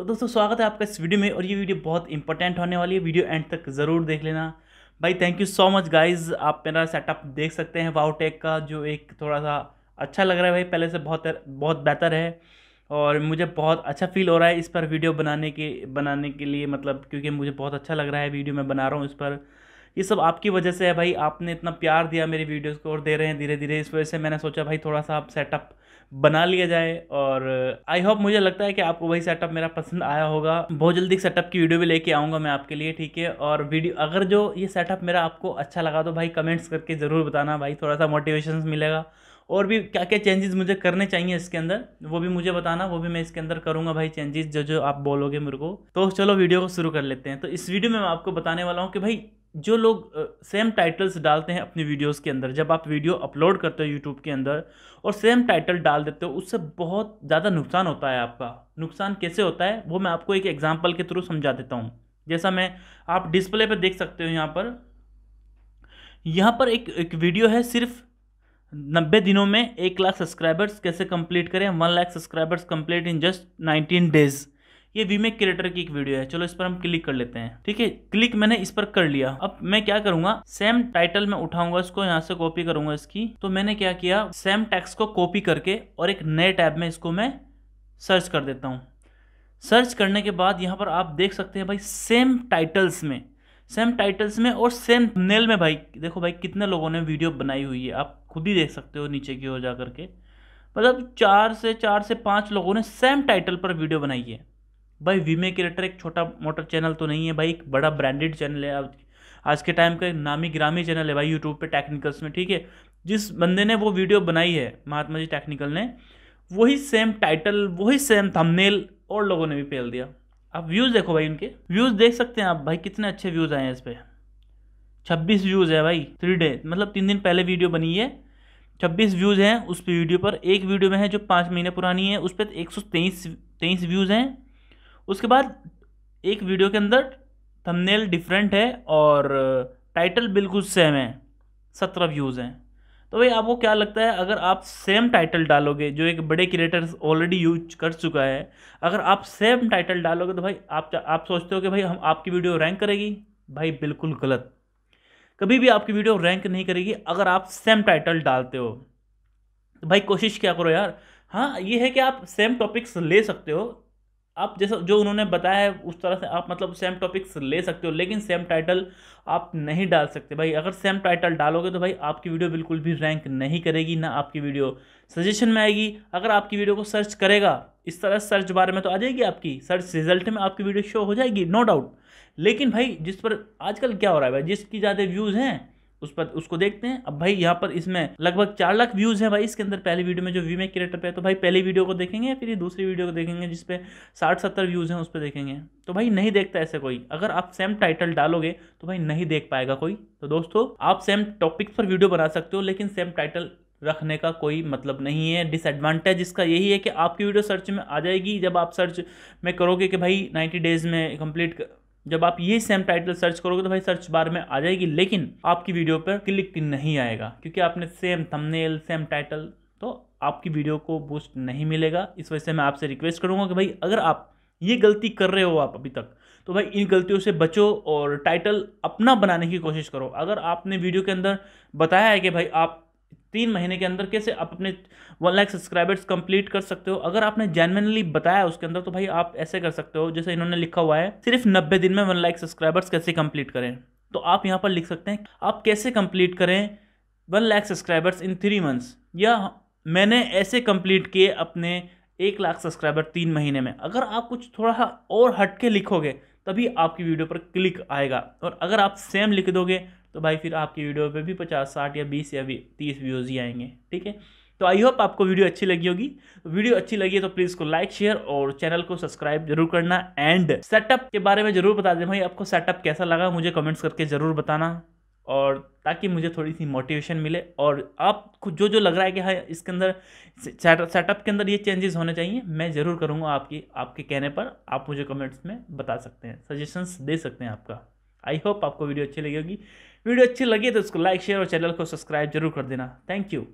तो दोस्तों स्वागत है आपका इस वीडियो में और ये वीडियो बहुत इंपॉर्टेंट होने वाली है वीडियो एंड तक ज़रूर देख लेना भाई thank you so much guys आप मेरा सेटअप देख सकते हैं वाउटेक का जो एक थोड़ा सा अच्छा लग रहा है भाई पहले से बहुत बहुत बेहतर है और मुझे बहुत अच्छा फील हो रहा है इस पर वीडियो बनाने के बनाने के लिए मतलब क्योंकि मुझे बहुत अच्छा लग रहा है वीडियो मैं बना रहा हूँ इस पर ये सब आपकी वजह से है भाई आपने इतना प्यार दिया मेरी वीडियोस को और दे रहे हैं धीरे धीरे इस वजह से मैंने सोचा भाई थोड़ा सा आप सेटअप बना लिया जाए और आई होप मुझे लगता है कि आपको वही सेटअप मेरा पसंद आया होगा बहुत जल्दी सेटअप की वीडियो भी लेके आऊँगा मैं आपके लिए ठीक है और वीडियो अगर जो ये सेटअप मेरा आपको अच्छा लगा तो भाई कमेंट्स करके ज़रूर बताना भाई थोड़ा सा मोटिवेशन मिलेगा और भी क्या क्या चेंजेस मुझे करने चाहिए इसके अंदर वो भी मुझे बताना वो भी मैं इसके अंदर करूँगा भाई चेंजेस जो जो आप बोलोगे मेरे को तो चलो वीडियो को शुरू कर लेते हैं तो इस वीडियो में मैं आपको बताने वाला हूँ कि भाई जो लोग सेम टाइटल्स डालते हैं अपनी वीडियोस के अंदर जब आप वीडियो अपलोड करते हो यूट्यूब के अंदर और सेम टाइटल डाल देते हो उससे बहुत ज़्यादा नुकसान होता है आपका नुकसान कैसे होता है वो मैं आपको एक एग्जांपल के थ्रू समझा देता हूँ जैसा मैं आप डिस्प्ले पर देख सकते हो यहाँ पर यहाँ पर एक एक वीडियो है सिर्फ नब्बे दिनों में एक लाख सब्सक्राइबर्स कैसे कंप्लीट करें one lakh subscribers complete in just nineteen days ये वीमेक क्रिएटर की एक वीडियो है चलो इस पर हम क्लिक कर लेते हैं ठीक है क्लिक मैंने इस पर कर लिया अब मैं क्या करूंगा सेम टाइटल में उठाऊंगा इसको यहाँ से कॉपी करूंगा इसकी तो मैंने क्या किया सेम टेक्स को कॉपी करके और एक नए टैब में इसको मैं सर्च कर देता हूँ सर्च करने के बाद यहाँ पर आप देख सकते हैं भाई सेम टाइटल्स में सेम टाइटल्स में और सेम नेल में भाई देखो भाई कितने लोगों ने वीडियो बनाई हुई है आप खुद ही देख सकते हो नीचे की ओर जा करके मतलब चार से चार से पाँच लोगों ने सेम टाइटल पर वीडियो बनाई है भाई वीमे क्रिएटर एक छोटा मोटा चैनल तो नहीं है भाई एक बड़ा ब्रांडेड चैनल है आज के टाइम का एक नामी ग्रामी चैनल है भाई यूट्यूब पे टेक्निकल्स में ठीक है जिस बंदे ने वो वीडियो बनाई है महात्मा जी टेक्निकल ने वही सेम टाइटल वही सेम थंबनेल और लोगों ने भी फेल दिया आप व्यूज़ देखो भाई उनके व्यूज़ देख सकते हैं आप भाई कितने अच्छे व्यूज़ आए हैं इस पर छब्बीस व्यूज़ है भाई थ्री डे मतलब तीन दिन पहले वीडियो बनी है छब्बीस व्यूज़ हैं उस वीडियो पर एक वीडियो में है जो पाँच महीने पुरानी है उस पर एक सौ तेईस तेईस व्यूज़ हैं उसके बाद एक वीडियो के अंदर थंबनेल डिफरेंट है और टाइटल बिल्कुल सेम है सत्रह व्यूज़ हैं तो भाई आपको क्या लगता है अगर आप सेम टाइटल डालोगे जो एक बड़े क्रिएटर ऑलरेडी यूज कर चुका है अगर आप सेम टाइटल डालोगे तो भाई आप आप सोचते हो कि भाई हम आपकी वीडियो रैंक करेगी भाई बिल्कुल गलत कभी भी आपकी वीडियो रैंक नहीं करेगी अगर आप सेम टाइटल डालते हो तो भाई कोशिश क्या करो यार हाँ ये है कि आप सेम टॉपिक्स ले सकते हो आप जैसा जो उन्होंने बताया है उस तरह से आप मतलब सेम टॉपिक्स ले सकते हो लेकिन सेम टाइटल आप नहीं डाल सकते भाई अगर सेम टाइटल डालोगे तो भाई आपकी वीडियो बिल्कुल भी रैंक नहीं करेगी ना आपकी वीडियो सजेशन में आएगी अगर आपकी वीडियो को सर्च करेगा इस तरह सर्च बारे में तो आ जाएगी आपकी सर्च रिजल्ट में आपकी वीडियो शो हो जाएगी नो डाउट लेकिन भाई जिस पर आजकल क्या हो रहा है भाई जिसकी ज़्यादा व्यूज़ हैं उस पर उसको देखते हैं अब भाई यहाँ पर इसमें लगभग चार लाख व्यूज़ हैं भाई इसके अंदर पहले वीडियो में जो व्यू में क्रिएटर पे तो भाई पहली वीडियो को देखेंगे या फिर ये दूसरी वीडियो को देखेंगे जिसपे साठ सत्तर व्यूज़ हैं उस पर देखेंगे तो भाई नहीं देखता ऐसे कोई अगर आप सेम टाइटल डालोगे तो भाई नहीं देख पाएगा कोई तो दोस्तों आप सेम टॉपिक पर वीडियो बना सकते हो लेकिन सेम टाइटल रखने का कोई मतलब नहीं है डिसएडवांटेज इसका यही है कि आपकी वीडियो सर्च में आ जाएगी जब आप सर्च में करोगे कि भाई नाइन्टी डेज़ में कंप्लीट जब आप ये सेम टाइटल सर्च करोगे तो भाई सर्च बार में आ जाएगी लेकिन आपकी वीडियो पर क्लिक नहीं आएगा क्योंकि आपने सेम थंबनेल सेम टाइटल तो आपकी वीडियो को बूस्ट नहीं मिलेगा इस वजह से मैं आपसे रिक्वेस्ट करूँगा कि भाई अगर आप ये गलती कर रहे हो आप अभी तक तो भाई इन गलतियों से बचो और टाइटल अपना बनाने की कोशिश करो अगर आपने वीडियो के अंदर बताया है कि भाई आप तीन महीने के अंदर कैसे आप अपने वन लाख सब्सक्राइबर्स कंप्लीट कर सकते हो अगर आपने जेनवनली बताया उसके अंदर तो भाई आप ऐसे कर सकते हो जैसे इन्होंने लिखा हुआ है सिर्फ नब्बे दिन में वन लाख सब्सक्राइबर्स कैसे कंप्लीट करें तो आप यहाँ पर लिख सकते हैं आप कैसे कंप्लीट करें one lakh subscribers in three months या मैंने ऐसे कंप्लीट किए अपने एक लाख सब्सक्राइबर तीन महीने में अगर आप कुछ थोड़ा और हटके लिखोगे तभी आपकी वीडियो पर क्लिक आएगा और अगर आप सेम लिख दोगे तो भाई फिर आपकी वीडियो पे भी पचास साठ या बीस या तीस व्यूज़ ही आएंगे ठीक है तो आई होप आपको वीडियो अच्छी लगी होगी वीडियो अच्छी लगी है तो प्लीज़ को लाइक शेयर और चैनल को सब्सक्राइब जरूर करना एंड सेटअप के बारे में जरूर बता दें भाई आपको सेटअप कैसा लगा मुझे कमेंट्स करके ज़रूर बताना और ताकि मुझे थोड़ी सी मोटिवेशन मिले और आपको जो जो लग रहा है कि हाँ इसके अंदर सेटअप के अंदर ये चेंजेस होने चाहिए मैं ज़रूर करूँगा आपकी आपके कहने पर आप मुझे कमेंट्स में बता सकते हैं सजेशंस दे सकते हैं आपका आई होप आपको वीडियो अच्छी लगी होगी वीडियो अच्छी लगी तो उसको लाइक शेयर और चैनल को सब्सक्राइब जरूर कर देना थैंक यू